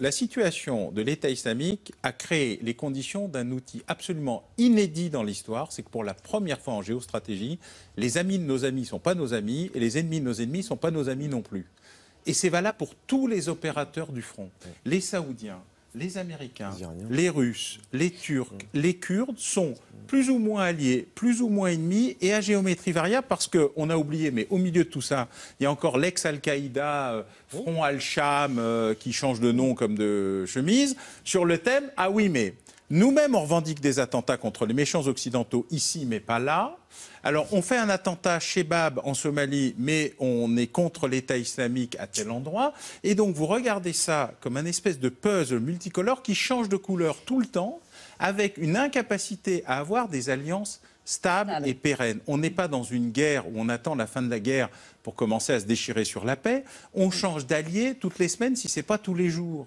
La situation de l'État islamique a créé les conditions d'un outil absolument inédit dans l'histoire. C'est que pour la première fois en géostratégie, les amis de nos amis ne sont pas nos amis et les ennemis de nos ennemis ne sont pas nos amis non plus. Et c'est valable pour tous les opérateurs du front. Les Saoudiens, les Américains, les Russes, les Turcs, mm. les Kurdes sont plus ou moins alliés, plus ou moins ennemis et à géométrie variable parce qu'on a oublié, mais au milieu de tout ça, il y a encore l'ex-Al-Qaïda, euh, oh. Front Al-Sham, euh, qui change de nom comme de chemise, sur le thème Ah oui, mais nous-mêmes, on revendique des attentats contre les méchants occidentaux ici, mais pas là. Alors, on fait un attentat chez Bab en Somalie, mais on est contre l'État islamique à tel endroit. Et donc, vous regardez ça comme un espèce de puzzle multicolore qui change de couleur tout le temps, avec une incapacité à avoir des alliances stables et pérennes. On n'est pas dans une guerre où on attend la fin de la guerre pour commencer à se déchirer sur la paix. On change d'alliés toutes les semaines, si ce n'est pas tous les jours.